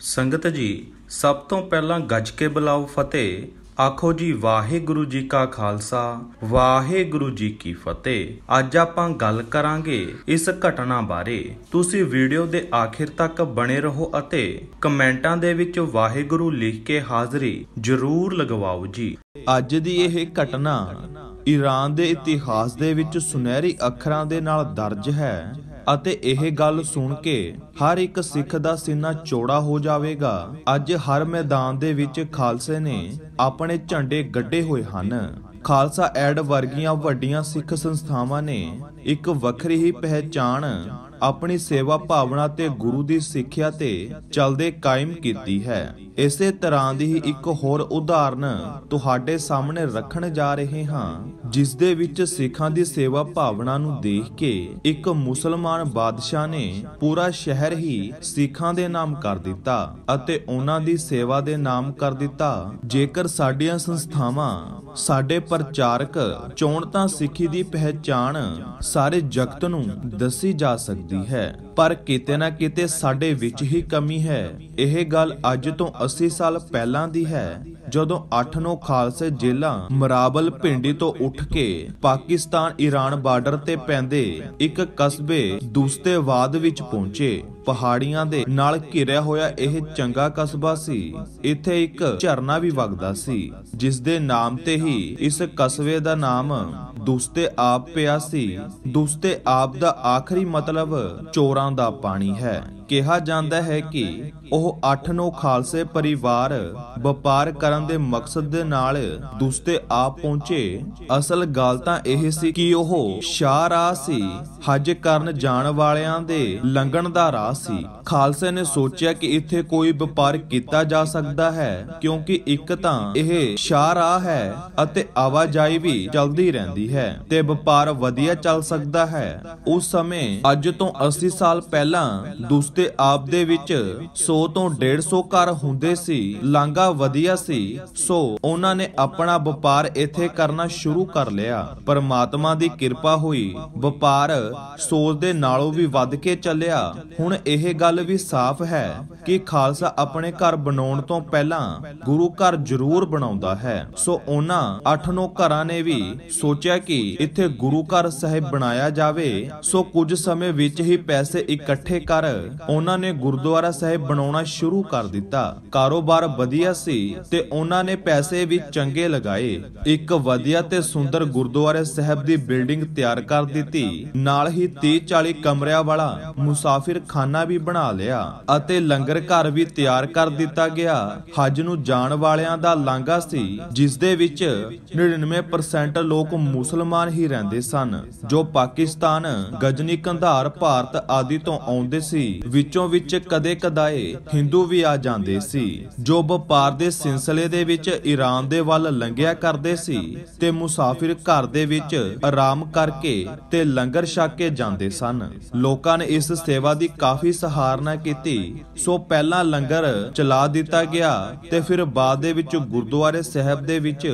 ਸੰਗਤ ਜੀ ਸਭ ਤੋਂ ਪਹਿਲਾਂ ਗੱਜ ਕੇ ਬੁਲਾਓ ਫਤਿਹ ਆਖੋ ਜੀ ਵਾਹਿਗੁਰੂ ਜੀ ਕਾ ਖਾਲਸਾ ਵਾਹਿਗੁਰੂ ਜੀ ਕੀ ਫਤਿਹ ਅੱਜ ਆਪਾਂ ਗੱਲ ਕਰਾਂਗੇ ਇਸ ਘਟਨਾ ਬਾਰੇ ਤੁਸੀਂ ਵੀਡੀਓ ਦੇ ਆਖਿਰ ਤੱਕ ਬਣੇ ਰਹੋ ਅਤੇ ਕਮੈਂਟਾਂ ਦੇ ਵਿੱਚ ਵਾਹਿਗੁਰੂ ਲਿਖ ਕੇ ਹਾਜ਼ਰੀ ਜ਼ਰੂਰ ਲਗਵਾਓ ਜੀ ਅੱਜ ਦੀ ਇਹ ਘਟਨਾ ਈਰਾਨ ਦੇ ਇਤਿਹਾਸ ਦੇ ਵਿੱਚ ਸੁਨਹਿਰੀ ਅੱਖਰਾਂ ਦੇ ਨਾਲ ਦਰਜ ਹੈ ਅਤੇ ਇਹ ਗੱਲ ਸੁਣ ਕੇ ਹਰ ਇੱਕ ਸਿੱਖ ਦਾ ਸੀਨਾ ਚੌੜਾ ਹੋ ਜਾਵੇਗਾ ਅੱਜ ਹਰ ਮੈਦਾਨ ਦੇ ਵਿੱਚ ਖਾਲਸੇ ਨੇ ਆਪਣੇ ਝੰਡੇ ਗੱਡੇ ਹੋਏ ਹਨ ਖਾਲਸਾ ਐਡ ਵਰਗੀਆਂ ਵੱਡੀਆਂ ਸਿੱਖ ਸੰਸਥਾਵਾਂ ਨੇ ਇੱਕ ਵੱਖਰੀ ਹੀ ਪਹਿਚਾਣ ਆਪਣੀ ਸੇਵਾ ਭਾਵਨਾ ਤੇ ਗੁਰੂ ਦੀ ਸਿੱਖਿਆ ਤੇ ਚੱਲਦੇ ਕਾਇਮ ਕੀਤੀ ਹੈ ਇਸੇ ਤਰ੍ਹਾਂ ਦੀ ਇੱਕ ਹੋਰ ਉਦਾਹਰਨ ਤੁਹਾਡੇ ਸਾਹਮਣੇ ਰੱਖਣ ਜਾ ਰਹੇ ਹਾਂ ਜਿਸ ਦੇ ਵਿੱਚ ਸਿੱਖਾਂ ਦੀ ਸੇਵਾ ਭਾਵਨਾ ਨੂੰ ਦੇਖ ਕੇ ਇੱਕ ਮੁਸਲਮਾਨ ਬਾਦਸ਼ਾਹ ਨੇ ਪੂਰਾ ਸ਼ਹਿਰ ਹੀ ਸਿੱਖਾਂ ਦੇ ਨਾਮ ਕਰ ਦਿੱਤਾ ਅਤੇ ਉਹਨਾਂ ਦੀ ਸੇਵਾ ਦੇ ਨਾਮ ਕਰ ਦਿੱਤਾ ਜੇਕਰ ਸਾਡੀਆਂ ਸੰਸਥਾਵਾਂ ਸਾਡੇ ਪ੍ਰਚਾਰਕ ਚੋਣ ਤਾਂ ਸਿੱਖੀ ਦੀ ਪਹਿਚਾਣ ਸਾਰੇ ਜਗਤ ਨੂੰ ਦੱਸੀ ਜਾ ਸਕਦੀ ਹੈ ਪਰ ਕਿਤੇ ਨਾ ਕਿਤੇ ਸਾਡੇ ਵਿੱਚ ਹੀ ਕਮੀ ਹੈ ਇਹ ਗੱਲ ਅੱਜ ਤੋਂ 80 ਸਾਲ ਪਹਿਲਾਂ ਦੀ ਹੈ ਜਦੋਂ 8-9 ਖਾਲਸੇ ਜੇਲਾ ਮਰਾਬਲ ਪਿੰਡੀ ਤੋਂ ਉੱਠ ਕੇ ਪਾਕਿਸਤਾਨ ਈਰਾਨ ਬਾਰਡਰ ਤੇ ਪੈਂਦੇ ਇੱਕ ਕਸਬੇ ਦੁਸਤੇਵਾਦ ਵਿੱਚ ਪਹੁੰਚੇ ਪਹਾੜੀਆਂ ਦੇ ਨਾਲ ਘਿਰਿਆ ਹੋਇਆ ਇਹ ਚੰਗਾ ਕਸਬਾ ਸੀ ਇੱਥੇ ਇੱਕ ਝਰਨਾ ਵੀ ਵਗਦਾ ਸੀ ਜਿਸ ਦੇ ਨਾਮ ਤੇ ਹੀ ਇਸ ਕਸਬੇ ਦਾ ਨਾਮ ਦੁਸਤੇ ਆਪ ਪਿਆਸੀ ਦੁਸਤੇ ਆਪ ਦਾ ਆਖਰੀ ਮਤਲਬ ਚੋਰਾਂ ਦਾ ਪਾਣੀ ਹੈ ਕਿਹਾ ਜਾਂਦਾ ਹੈ ਕਿ ਉਹ 8-9 ਖਾਲਸੇ ਪਰਿਵਾਰ ਵਪਾਰ ਕਰਨ ਦੇ ਮਕਸਦ ਦੇ ਨਾਲ ਦੂਸਤੇ ਆ ਪਹੁੰਚੇ ਅਸਲ ਗੱਲ ਤਾਂ ਇਹ ਸੀ ਕਿ ਉਹ ਸ਼ਾਰਾ ਸੀ ਹਜ ਕਰਨ ਜਾਣ ਵਾਲਿਆਂ ਦੇ ਲੰਘਣ ਦਾ ਰਾਹ ਸੀ ਖਾਲਸੇ ਨੇ ਸੋਚਿਆ ਕਿ ਇੱਥੇ ਕੋਈ ਵਪਾਰ ਕੀਤਾ ਜਾ ਸਕਦਾ ਹੈ ਕਿਉਂਕਿ ਇੱਕ ਤਾਂ ਇਹ ਸ਼ਾਰਾ ਹੈ ਅਤੇ ਆਵਾਜਾਈ ਵੀ ਚਲਦੀ ਰਹਿੰਦੀ ਹੈ ਤੇ ਵਪਾਰ ਵਧੀਆ ਚੱਲ ਸਕਦਾ ਹੈ ਉਸ ਸਮੇਂ ਅੱਜ ਤੋਂ 80 ਸਾਲ ਪਹਿਲਾਂ ਦੂਸਰੇ ਉਸਦੇ ਆਪ ਦੇ ਵਿੱਚ 100 ਤੋਂ 150 ਘਰ ਹੁੰਦੇ ਸੀ ਲਾਂਗਾ ਵਧੀਆ ਸੀ ਸੋ ਉਹਨਾਂ ਨੇ ਆਪਣਾ ਵਪਾਰ ਇੱਥੇ ਕਰਨਾ ਸ਼ੁਰੂ ਕਰ ਲਿਆ ਪਰਮਾਤਮਾ ਦੀ ਕਿਰਪਾ ਹੋਈ ਵਪਾਰ ਸੋਚ ਦੇ ਨਾਲੋਂ ਵੀ ਵੱਧ ਕੇ ਚੱਲਿਆ ਹੁਣ ਇਹ ਗੱਲ ਵੀ ਸਾਫ਼ ਹੈ ਕਿ ਖਾਲਸਾ ਆਪਣੇ ਘਰ ਬਣਾਉਣ ਤੋਂ ਪਹਿਲਾਂ ਗੁਰੂ ਘਰ ਜ਼ਰੂਰ ਬਣਾਉਂਦਾ ਹੈ ਸੋ ਉਹਨਾਂ 8-9 ਘਰਾਂ ਨੇ ਵੀ ਸੋਚਿਆ ਕਿ ਇੱਥੇ ਗੁਰੂ ਘਰ ਸਾਹਿਬ ਬਣਾਇਆ ਜਾਵੇ ਸੋ ਕੁਝ ਸਮੇਂ ਵਿੱਚ ਹੀ ਪੈਸੇ ਇਕੱਠੇ ਕਰ ਉਹਨਾਂ ਨੇ ਗੁਰਦੁਆਰਾ ਸਾਹਿਬ ਬਣਾਉਣਾ ਸ਼ੁਰੂ ਕਰ ਦਿੱਤਾ ਕਾਰੋਬਾਰ ਵਧੀਆ ਸੀ ਤੇ ਉਹਨਾਂ ਨੇ ਪੈਸੇ ਵੀ ਚੰਗੇ ਲਗਾਏ ਇੱਕ ਵਧੀਆ ਤੇ ਸੁੰਦਰ ਗੁਰਦੁਆਰੇ ਸਾਹਿਬ ਦੀ ਬਿਲਡਿੰਗ ਤਿਆਰ ਕਰ ਦਿੱਤੀ ਨਾਲ ਹੀ 30 40 ਕਮਰਿਆਂ ਵਾਲਾ ਮੁਸਾਫਿਰ ਖਾਨਾ ਵੀ ਬਣਾ ਲਿਆ ਅਤੇ ਲੰਗਰ ਘਰ ਵੀ ਤਿਆਰ ਕਰ ਦਿੱਤਾ ਗਿਆ ਹਜ ਨੂੰ ਜਾਣ ਵਾਲਿਆਂ ਦਾ ਲਾਂਗਾ ਸੀ ਜਿਸ ਦੇ ਵਿੱਚ 99% ਲੋਕ ਮੁਸਲਮਾਨ ਹੀ ਰਹਿੰਦੇ ਸਨ ਜੋ ਪਾਕਿਸਤਾਨ ਗਜਨੀ ਕੰਧਾਰ ਭਾਰਤ ਆਦਿ ਤੋਂ ਆਉਂਦੇ ਸੀ ਵਿੱਚੋਂ ਵਿੱਚ ਕਦੇ ਕਦਾਏ ਹਿੰਦੂ ਵੀ ਆ ਜਾਂਦੇ ਸੀ ਜੋ ਵਪਾਰ ਦੇ ਸਿਲਸਿਲੇ ਦੇ ਵਿੱਚ ਈਰਾਨ ਦੇ ਵੱਲ ਲੰਘਿਆ ਕਰਦੇ ਸੀ ਤੇ ਮੁਸਾਫਿਰ ਘਰ ਦੇ ਵਿੱਚ ਆਰਾਮ ਕਰਕੇ ਤੇ ਲੰਗਰ ਛਕ ਕੇ ਜਾਂਦੇ ਸਨ ਲੋਕਾਂ ਨੇ ਇਸ ਸੇਵਾ ਦੀ ਕਾਫੀ ਸਹਾਰਨਾ ਕੀਤੀ ਸੋ ਪਹਿਲਾਂ ਲੰਗਰ ਚਲਾ ਦਿੱਤਾ ਗਿਆ ਤੇ ਫਿਰ ਬਾਅਦ ਦੇ ਵਿੱਚ ਗੁਰਦੁਆਰੇ ਸਾਹਿਬ ਦੇ ਵਿੱਚ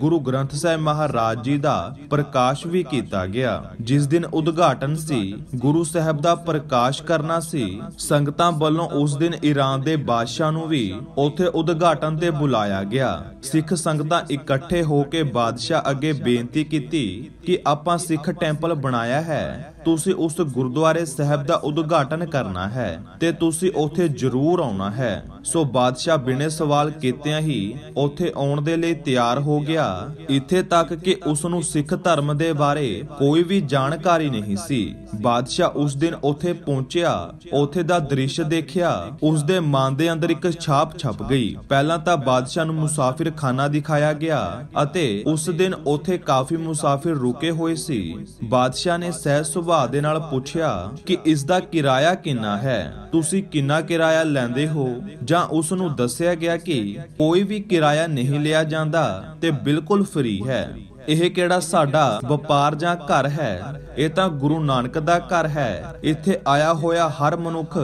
ਗੁਰੂ ਗ੍ਰੰਥ ਸਾਹਿਬ ਮਹਾਰਾਜ ਜੀ ਦਾ ਪ੍ਰਕਾਸ਼ ਵੀ ਕੀਤਾ ਗਿਆ ਜਿਸ ਦਿਨ ਉਦਘਾਟਨ ਸੀ ਗੁਰੂ ਸਾਹਿਬ ਦਾ ਪ੍ਰਕਾਸ਼ ਕਰਨਾ ਸੀ ਸੰਗਤਾਂ ਵੱਲੋਂ ਉਸ ਦਿਨ ਈਰਾਨ ਦੇ ਬਾਦਸ਼ਾਹ ਨੂੰ ਵੀ ਉੱਥੇ ਉਦਘਾਟਨ ਤੇ ਬੁਲਾਇਆ ਗਿਆ ਸਿੱਖ ਸੰਗਤਾਂ ਇਕੱਠੇ ਹੋ ਕੇ ਬਾਦਸ਼ਾਹ ਅੱਗੇ ਬੇਨਤੀ ਕੀਤੀ ਕਿ ਆਪਾਂ ਸਿੱਖ ਟੈਂਪਲ ਬਣਾਇਆ ਹੈ ਤੁਸੀਂ ਉਸ ਗੁਰਦੁਆਰੇ ਸਾਹਿਬ ਦਾ ਉਦਘਾਟਨ ਕਰਨਾ ਹੈ ਤੇ ਤੁਸੀਂ ਉੱਥੇ ਜ਼ਰੂਰ ਆਉਣਾ ਹੈ ਸੋ ਬਾਦਸ਼ਾਹ ਬਿਨੇ ਸਵਾਲ ਕੀਤਿਆਂ ਹੀ ਉੱਥੇ ਆਉਣ ਦੇ ਲਈ ਤਿਆਰ ਹੋ ਗਿਆ ਇੱਥੇ ਤੱਕ ਕਿ ਉਸ ਨੂੰ ਸਿੱਖ ਧਰਮ ਦੇ ਬਾਰੇ ਕੋਈ ਵੀ ਜਾਣਕਾਰੀ ਨਹੀਂ ਸੀ ਬਾਦਸ਼ਾਹ ਉਸ ਦਿਨ ਉੱਥੇ ਪਹੁੰਚਿਆ ਉੱਥੇ ਦਾ ਦ੍ਰਿਸ਼ ਦੇਖਿਆ ਉਸ ਦੇ ਮਨ ਦੇ ਅੰਦਰ ਇੱਕ ਛਾਪ ਛਪ ਗਈ ਪਹਿਲਾਂ ਤਾਂ ਬਾਦਸ਼ਾਹ ਨੂੰ ਮੁਸਾਫਿਰ ਖਾਨਾ ਦਿਖਾਇਆ ਗਿਆ ਅਤੇ ਉਸ ਦਿਨ ਉੱਥੇ ਕਾਫੀ ਮੁਸਾਫਿਰ ਰੁਕੇ ਹੋਏ ਸੀ ਬਾਦਸ਼ਾਹ ਨੇ ਸਹਿ ਸੁਭਾਅ ਭਾਅ ਦੇ ਨਾਲ ਪੁੱਛਿਆ ਕਿ ਇਸ ਦਾ ਕਿਰਾਇਆ ਕਿੰਨਾ ਹੈ ਤੁਸੀਂ ਕਿੰਨਾ ਕਿਰਾਇਆ ਲੈਂਦੇ ਹੋ ਜਾਂ ਉਸ ਨੂੰ ਦੱਸਿਆ ਗਿਆ ਕਿ ਕੋਈ ਵੀ ਕਿਰਾਇਆ ਨਹੀਂ ਲਿਆ ਜਾਂਦਾ ਤੇ ਬਿਲਕੁਲ ਫ੍ਰੀ ਹੈ ਇਹ ਕਿਹੜਾ ਸਾਡਾ ਵਪਾਰ ਜਾਂ ਘਰ ਹੈ ਇਹ ਤਾਂ ਗੁਰੂ ਨਾਨਕ ਦਾ ਘਰ ਹੈ ਇੱਥੇ ਆਇਆ ਹੋਇਆ ਹਰ ਮਨੁੱਖ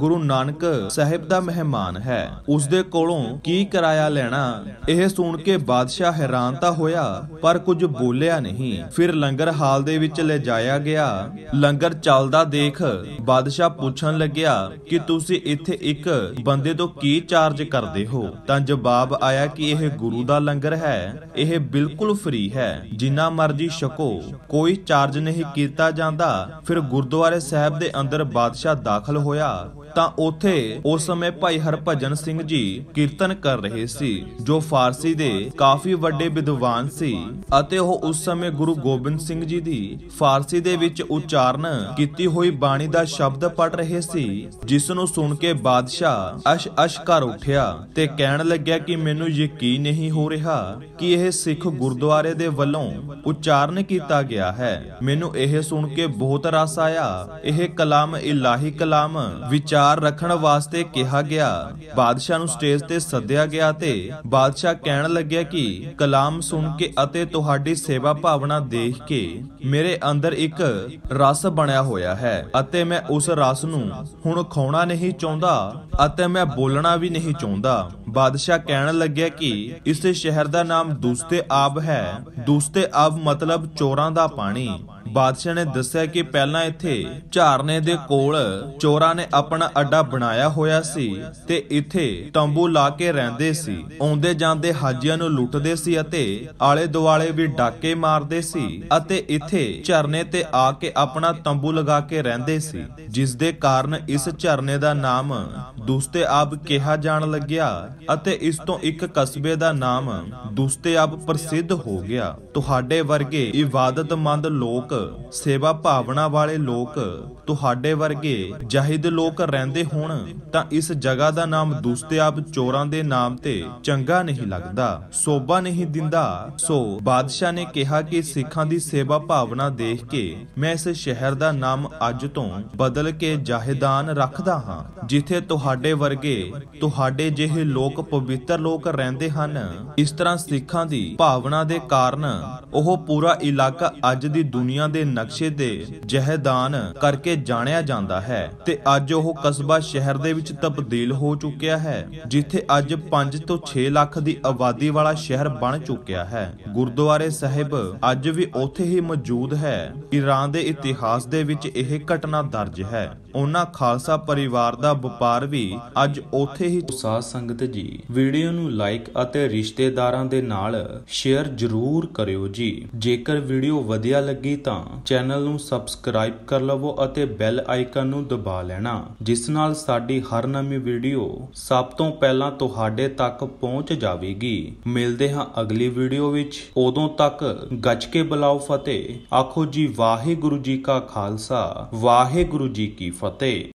ਗੁਰੂ ਨਾਨਕ ਸਾਹਿਬ ਦਾ ਮਹਿਮਾਨ ਹੈ ਉਸ ਦੇ ਕੋਲੋਂ ਕੀ ਕਿਰਾਇਆ ਲੈਣਾ ਇਹ ਸੁਣ ਕੇ ਬਾਦਸ਼ਾਹ ਹੈਰਾਨ ਤਾਂ ਹੋਇਆ ਪਰ ਕੁਝ ਬੋਲਿਆ ਨਹੀਂ ਫਿਰ ਲੰਗਰ ਹਾਲ ਦੇ ਵਿੱਚ ਲੈ ਜਾਇਆ ਗਿਆ ਲੰਗਰ ਚੱਲਦਾ ਦੇਖ ਬਾਦਸ਼ਾਹ ਪੁੱਛਣ ਲੱਗਿਆ ਕਿ ਤੁਸੀਂ ਇੱਥੇ ਇੱਕ ਬੰਦੇ ਤੋਂ ਕੀ ਚਾਰਜ ਕਰਦੇ ਹੋ ਤਾਂ ਜਵਾਬ ਆਇਆ ਕਿ ਇਹ ਗੁਰੂ ਦਾ ਲੰਗਰ ਹੈ ਇਹ ਬਿਲਕੁਲ ਫ੍ਰੀ ਹੈ ਹੈ ਜਿੰਨਾ ਮਰਜੀ ਛਕੋ ਕੋਈ ਚਾਰਜ ਨਹੀਂ ਕੀਤਾ ਜਾਂਦਾ ਫਿਰ ਗੁਰਦੁਆਰੇ ਸਾਹਿਬ ਦੇ ਅੰਦਰ ਬਾਦਸ਼ਾਹ ਦਾਖਲ ਹੋਇਆ ਤਾਂ ਉਥੇ ਉਸ ਸਮੇਂ ਭਾਈ ਹਰਭਜਨ ਸਿੰਘ ਜੀ ਕੀਰਤਨ ਕਰ ਰਹੇ ਸੀ ਜੋ ਫਾਰਸੀ ਦੇ ਕਾਫੀ ਵੱਡੇ ਵਿਦਵਾਨ ਸੀ ਅਤੇ ਉਹ ਉਸ ਸਮੇਂ ਗੁਰੂ ਗੋਬਿੰਦ ਸਿੰਘ ਜੀ ਦੀ ਫਾਰਸੀ ਦੇ ਵਿੱਚ ਉਚਾਰਨ ਕੀਤੀ ਹੋਈ ਬਾਣੀ ਦਾ ਸ਼ਬਦ ਪੜ ਰਹੇ ਸੀ ਜਿਸ ਨੂੰ ਸੁਣ ਕੇ ਬਾਦਸ਼ਾਹ ਅਸ਼ ਅਸ਼ ਕਰ ਉੱਠਿਆ ਤੇ ਕਹਿਣ ਲੱਗਿਆ ਕਿ ਮੈਨੂੰ ਯਕੀਨ ਨਹੀਂ ਹੋ ਰਿਹਾ ਕਿ ਇਹ ਸਿੱਖ ਗੁਰਦੁਆਰੇ ਦੇ ਵੱਲੋਂ ਉਚਾਰਨ ਕੀਤਾ ਗਿਆ ਹੈ ਮੈਨੂੰ ਇਹ ਸੁਣ ਕੇ ਬਹੁਤ ਰਸ ਆਇਆ ਇਹ ਕਲਾਮ ਇਲਾਹੀ ਕਲਾਮ ਵਿਚਾਰ ਤਿਆਰ ਰੱਖਣ ਵਾਸਤੇ ਕਿਹਾ ਗਿਆ ਬਾਦਸ਼ਾਹ ਨੂੰ ਸਟੇਜ ਤੇ ਸੱਦਿਆ ਗਿਆ ਤੇ ਬਾਦਸ਼ਾਹ ਕਹਿਣ ਲੱਗਿਆ ਕਿ ਕਲਾਮ ਸੁਣ ਕੇ ਅਤੇ ਤੁਹਾਡੀ ਸੇਵਾ ਭਾਵਨਾ ਦੇਖ ਕੇ ਮੇਰੇ ਅੰਦਰ ਇੱਕ ਰਸ ਬਣਿਆ ਹੋਇਆ ਹੈ ਅਤੇ ਮੈਂ ਉਸ ਰਸ ਨੂੰ ਹੁਣ ਖਾਉਣਾ ਨਹੀਂ ਚਾਹੁੰਦਾ ਅਤੇ ਮੈਂ ਬੋਲਣਾ ਵੀ ਨਹੀਂ ਚਾਹੁੰਦਾ ਬਾਦਸ਼ਾਹ ਕਹਿਣ ਲੱਗਿਆ ਕਿ ਇਸ ਸ਼ਹਿਰ ਦਾ ਨਾਮ ਦੁਸਤੇ ਆਬ ਹੈ ਦੁਸਤੇ ਆਬ ਮਤਲਬ ਚੋਰਾਂ ਦਾ ਪਾਣੀ ਬਾਦਸ਼ਾਹ ਨੇ ਦੱਸਿਆ ਕਿ ਪਹਿਲਾਂ ਇੱਥੇ ਝਾਰਨੇ ਦੇ ਕੋਲ ਚੋਰਾਂ ਨੇ ਆਪਣਾ ਅੱਡਾ ਬਣਾਇਆ ਹੋਇਆ ਸੀ ਤੇ ਇੱਥੇ ਤੰਬੂ ਲਾ ਕੇ ਰਹਿੰਦੇ ਸੀ ਆਉਂਦੇ ਜਾਂਦੇ ਹਾਜੀਆਂ ਨੂੰ ਲੁੱਟਦੇ ਸੀ ਅਤੇ ਆਲੇ ਦੁਆਲੇ ਵੀ ਡਾਕੇ ਮਾਰਦੇ ਸੀ ਅਤੇ ਇੱਥੇ ਝਰਨੇ ਤੇ ਆ ਕੇ ਆਪਣਾ ਤੰਬੂ ਲਗਾ ਕੇ ਰਹਿੰਦੇ ਸੀ ਜਿਸ ਦੇ ਕਾਰਨ ਇਸ ਝਰਨੇ ਦਾ ਨਾਮ ਦੁਸਤੇ ਆਬ ਕਿਹਾ ਜਾਣ ਲੱਗਿਆ ਅਤੇ ਇਸ ਤੋਂ ਇੱਕ ਕਸਬੇ ਦਾ ਨਾਮ ਦੁਸਤੇ ਆਬ ਪ੍ਰਸਿੱਧ ਹੋ ਗਿਆ ਤੁਹਾਡੇ ਵਰਗੇ ਇਬਾਦਤਮੰਦ ਲੋਕ ਸੇਵਾ ਭਾਵਨਾ ਵਾਲੇ ਲੋਕ ਤੁਹਾਡੇ ਵਰਗੇ ਜਾਹਿਦ ਲੋਕ ਰਹਿੰਦੇ ਹੋਣ ਤਾਂ ਇਸ ਜਗ੍ਹਾ ਦਾ ਨਾਮ ਦੁਸਤਿਆਬ ਚੋਰਾਂ ਦੇ ਨਾਮ ਤੇ ਚੰਗਾ ਨਹੀਂ ਲੱਗਦਾ ਸੋਭਾ ਨਹੀਂ ਦਿੰਦਾ ਸੋ ਬਾਦਸ਼ਾਹ ਨੇ ਕਿਹਾ ਕਿ ਸਿੱਖਾਂ ਦੀ ਸੇਵਾ ਭਾਵਨਾ ਦੇਖ ਕੇ ਮੈਂ ਇਸ ਸ਼ਹਿਰ ਦਾ ਨਾਮ ਅੱਜ ਤੋਂ ਬਦਲ ਕੇ ਜਾਹਿਦਾਨ ਰੱਖਦਾ ਹਾਂ ਜਿੱਥੇ ਤੁਹਾਡੇ ਵਰਗੇ ਤੁਹਾਡੇ ਜਿਹੇ ਲੋਕ ਪਵਿੱਤਰ ਲੋਕ ਰਹਿੰਦੇ ਹਨ ਇਸ ਤਰ੍ਹਾਂ ਸਿੱਖਾਂ ਦੀ ਭਾਵਨਾ ਦੇ ਕਾਰਨ ਉਹ ਪੂਰਾ ਇਲਾਕਾ ਅੱਜ ਦੀ ਦੁਨੀਆ ਦੇ ਨਕਸ਼ੇ ਦੇ ਜਹਦਾਨ ਕਰਕੇ ਜਾਣਿਆ ਜਾਂਦਾ ਹੈ ਤੇ ਅੱਜ ਉਹ ਕਸਬਾ ਸ਼ਹਿਰ ਦੇ ਵਿੱਚ ਤਬਦੀਲ ਹੋ ਚੁੱਕਿਆ ਹੈ ਜਿੱਥੇ ਅੱਜ 5 ਤੋਂ 6 ਲੱਖ ਦੀ ਆਬਾਦੀ ਵਾਲਾ ਸ਼ਹਿਰ ਬਣ ਚੁੱਕਿਆ ਹੈ ਗੁਰਦੁਆਰੇ ਸਾਹਿਬ ਅੱਜ ਵੀ ਉੱਥੇ ਹੀ ਮੌਜੂਦ ਹੈ ਇਰਾਨ ਦੇ ਇਤਿਹਾਸ ਦੇ ਵਿੱਚ ਇਹ ਘਟਨਾ ਦਰਜ ਹੈ ਉਹਨਾਂ ਖਾਲਸਾ ਪਰਿਵਾਰ ਦਾ ਵਪਾਰ ਵੀ ਅੱਜ ਉੱਥੇ ਹੀ ਉਤਸ਼ਾਹ ਸੰਗਤ ਜੀ ਵੀਡੀਓ ਨੂੰ ਲਾਈਕ ਅਤੇ ਰਿਸ਼ਤੇਦਾਰਾਂ ਦੇ ਨਾਲ ਸ਼ੇਅਰ ਜ਼ਰੂਰ ਕਰਿਓ ਜੀ ਜੇਕਰ ਵੀਡੀਓ ਵਧੀਆ ਲੱਗੀ ਤਾਂ ਚੈਨਲ ਨੂੰ ਸਬਸਕ੍ਰਾਈਬ ਕਰ ਲਵੋ ਅਤੇ ਬੈਲ ਆਈਕਨ ਨੂੰ ਦਬਾ ਲੈਣਾ ਜਿਸ ਨਾਲ ਸਾਡੀ ਹਰ ਨਵੀਂ ਵੀਡੀਓ ਸਭ ਤੋਂ ਪਹਿਲਾਂ ਤੁਹਾਡੇ ਤੱਕ ਪਹੁੰਚ ਜਾਵੇਗੀ ਮਿਲਦੇ ਹਾਂ ਅਗਲੀ ਵੀਡੀਓ ਵਿੱਚ ਉਦੋਂ ਤੱਕ ਗੱਜ ਕੇ ਬੁਲਾਓ ਫਤਿਹ ਆਖੋ ਜੀ ਵਾਹਿਗੁਰੂ ਜੀ ਕਾ ਖਾਲਸਾ ਵਾਹਿਗੁਰੂ ਜੀ ਕੀ for